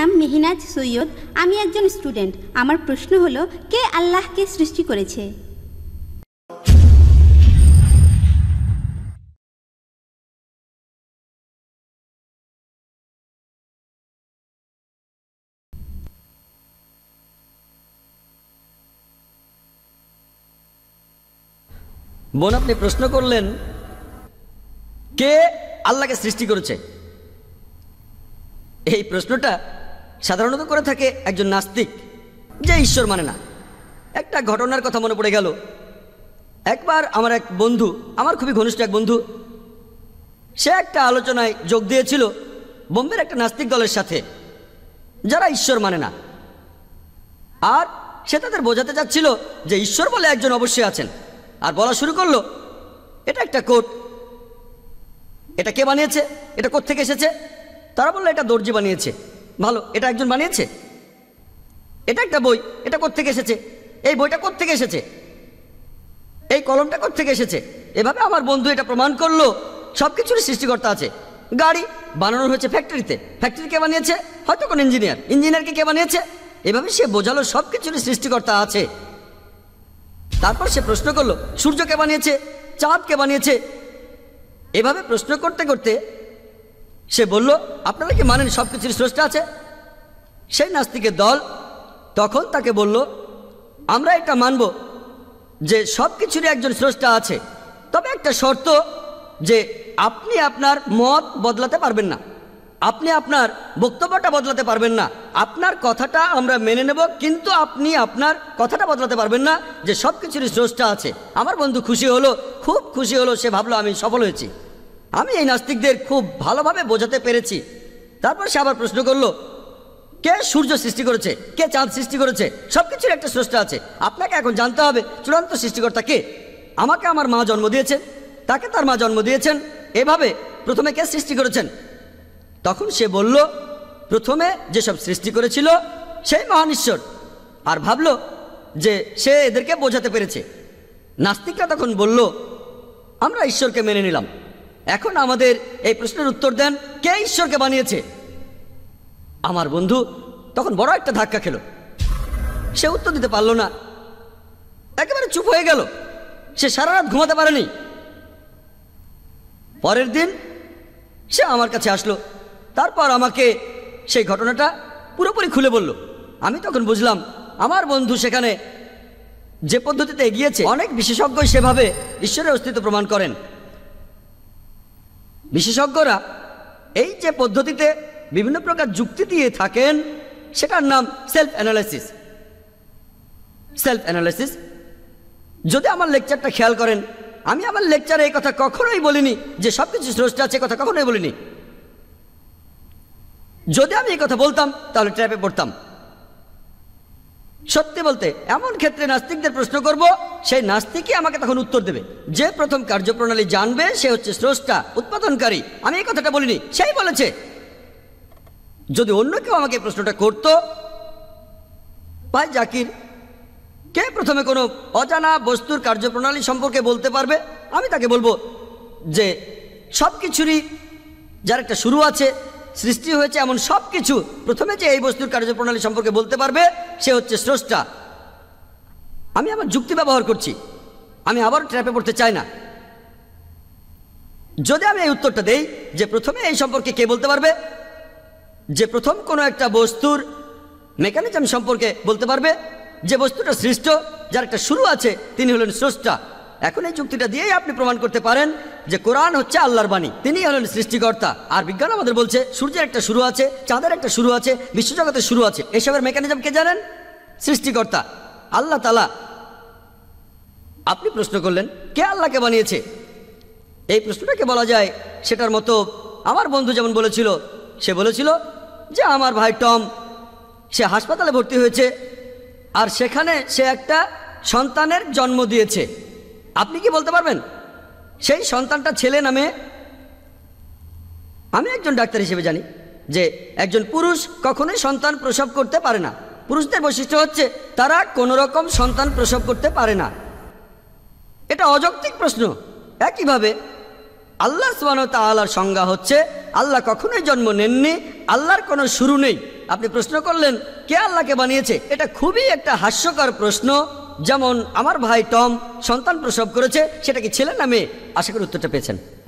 নাম মেহিনাজ সৈয়দ আমি একজন স্টুডেন্ট আমার প্রশ্ন হলো কে আল্লাহকে সৃষ্টি করেছে বোন আপনি প্রশ্ন করলেন কে আল্লাহকে সৃষ্টি করেছে এই প্রশ্নটা সাধারণত করে থাকে একজন নাস্তিক যে ঈশ্বর মানে না একটা ঘটনার কথা মনে পড়ে গেল একবার আমার এক বন্ধু আমার খুবই ঘনিষ্ঠ এক বন্ধু সে একটা আলোচনায় যোগ দিয়েছিল বোম্বের একটা নাস্তিক দলের সাথে যারা ঈশ্বর মানে না আর সে তাদের বোঝাতে চাচ্ছিল যে ঈশ্বর বলে একজন অবশ্যই আছেন আর বলা শুরু করলো এটা একটা কোট এটা কে বানিয়েছে এটা থেকে এসেছে তারা বললো এটা দর্জি বানিয়েছে ভালো এটা একজন বানিয়েছে এটা একটা বই এটা কোথেকে এসেছে এই বইটা কোথেকে এসেছে এই কলমটা কোথেকে এসেছে এভাবে আমার বন্ধু এটা প্রমাণ করলো সব কিছুরই সৃষ্টিকর্তা আছে গাড়ি বানানো হয়েছে ফ্যাক্টরিতে ফ্যাক্টরি কে বানিয়েছে হয়তো কোন ইঞ্জিনিয়ার ইঞ্জিনিয়ারকে কে বানিয়েছে এভাবে সে বোঝালো সব কিছুরই সৃষ্টিকর্তা আছে তারপর সে প্রশ্ন করলো সূর্যকে বানিয়েছে চাঁদকে বানিয়েছে এভাবে প্রশ্ন করতে করতে সে বলল আপনারা কি মানেন সব কিছুর স্রষ্টা আছে সেই নাস্তিকের দল তখন তাকে বলল আমরা এটা মানব যে সব কিছুরই একজন স্রষ্টা আছে তবে একটা শর্ত যে আপনি আপনার মত বদলাতে পারবেন না আপনি আপনার বক্তব্যটা বদলাতে পারবেন না আপনার কথাটা আমরা মেনে নেব কিন্তু আপনি আপনার কথাটা বদলাতে পারবেন না যে সব কিছুরই স্রষ্টা আছে আমার বন্ধু খুশি হলো খুব খুশি হলো সে ভাবলো আমি সফল হয়েছি আমি এই নাস্তিকদের খুব ভালোভাবে বোঝাতে পেরেছি তারপর সে আবার প্রশ্ন করলো কে সূর্য সৃষ্টি করেছে কে চাঁদ সৃষ্টি করেছে সব কিছুর একটা স্রষ্টা আছে আপনাকে এখন জানতে হবে চূড়ান্ত সৃষ্টিকর্তা কে আমাকে আমার মা জন্ম দিয়েছেন তাকে তার মা জন্ম দিয়েছেন এভাবে প্রথমে কে সৃষ্টি করেছেন তখন সে বলল প্রথমে যেসব সৃষ্টি করেছিল সেই মহান ঈশ্বর আর ভাবল যে সে এদেরকে বোঝাতে পেরেছে নাস্তিকরা তখন বলল আমরা ঈশ্বরকে মেনে নিলাম এখন আমাদের এই প্রশ্নের উত্তর দেন কে ঈশ্বরকে বানিয়েছে আমার বন্ধু তখন বড় একটা ধাক্কা খেল সে উত্তর দিতে পারল না একেবারে চুপ হয়ে গেল সে সারা রাত ঘুমাতে পারেনি পরের দিন সে আমার কাছে আসলো তারপর আমাকে সেই ঘটনাটা পুরোপুরি খুলে বলল আমি তখন বুঝলাম আমার বন্ধু সেখানে যে পদ্ধতিতে এগিয়েছে অনেক বিশেষজ্ঞ সেভাবে ঈশ্বরের অস্তিত্ব প্রমাণ করেন বিশেষজ্ঞরা এই যে পদ্ধতিতে বিভিন্ন প্রকার যুক্তি দিয়ে থাকেন সেটার নাম সেলফ অ্যানালাইসিস সেলফ অ্যানালাইসিস যদি আমার লেকচারটা খেয়াল করেন আমি আমার লেকচারে এই কথা কখনোই বলিনি যে সব কিছু স্রষ্টা আছে কথা কখনোই বলিনি যদি আমি এই কথা বলতাম তাহলে ট্র্যাপে পড়তাম সত্যি বলতে এমন ক্ষেত্রে নাস্তিকদের প্রশ্ন করব সেই নাস্তিকই আমাকে তখন উত্তর দেবে যে প্রথম কার্যপ্রণালী জানবে সে হচ্ছে স্রষ্টা উৎপাদনকারী আমি এই কথাটা বলিনি সেই বলেছে যদি অন্য কেউ আমাকে প্রশ্নটা করত ভাই জাকির কে প্রথমে কোনো অজানা বস্তুর কার্যপ্রণালী সম্পর্কে বলতে পারবে আমি তাকে বলবো যে সব কিছুরই যার একটা শুরু আছে সৃষ্টি হয়েছে এমন সব কিছু প্রথমে যে এই বস্তুর কার্যপ্রণালী সম্পর্কে বলতে পারবে সে হচ্ছে স্রষ্টা আমি আমার যুক্তি ব্যবহার করছি আমি আবার ট্র্যাপে পড়তে চাই না যদি আমি এই উত্তরটা দেই যে প্রথমে এই সম্পর্কে কে বলতে পারবে যে প্রথম কোনো একটা বস্তুর মেকানিজম সম্পর্কে বলতে পারবে যে বস্তুটা সৃষ্ট যার একটা শুরু আছে তিনি হলেন স্রষ্টা এখন এই যুক্তিটা দিয়েই আপনি প্রমাণ করতে পারেন যে কোরআন হচ্ছে আল্লাহর বাণী তিনি হলেন সৃষ্টিকর্তা আর বিজ্ঞান আমাদের বলছে সূর্যের একটা শুরু আছে চাঁদের একটা শুরু আছে বিশ্বজগতের শুরু আছে এসবের মেকানিজম কে জানেন সৃষ্টিকর্তা আল্লাহ তালা আপনি প্রশ্ন করলেন কে আল্লাহকে বানিয়েছে এই প্রশ্নটাকে বলা যায় সেটার মতো আমার বন্ধু যেমন বলেছিল সে বলেছিল যে আমার ভাই টম সে হাসপাতালে ভর্তি হয়েছে আর সেখানে সে একটা সন্তানের জন্ম দিয়েছে আপনি কি বলতে পারবেন সেই সন্তানটা ছেলে নামে আমি একজন ডাক্তার হিসেবে জানি যে একজন পুরুষ কখনোই সন্তান প্রসব করতে পারে না পুরুষদের বৈশিষ্ট্য হচ্ছে তারা কোনো রকম সন্তান প্রসব করতে পারে না এটা অযৌক্তিক প্রশ্ন একইভাবে আল্লাহ সোয়ানো তালার সংজ্ঞা হচ্ছে আল্লাহ কখনোই জন্ম নেননি আল্লাহর কোনো শুরু নেই আপনি প্রশ্ন করলেন কে আল্লাহকে বানিয়েছে এটা খুবই একটা হাস্যকর প্রশ্ন যেমন আমার ভাই টম সন্তান প্রসব করেছে সেটা কি ছেলে না মেয়ে আশা করি উত্তরটা পেয়েছেন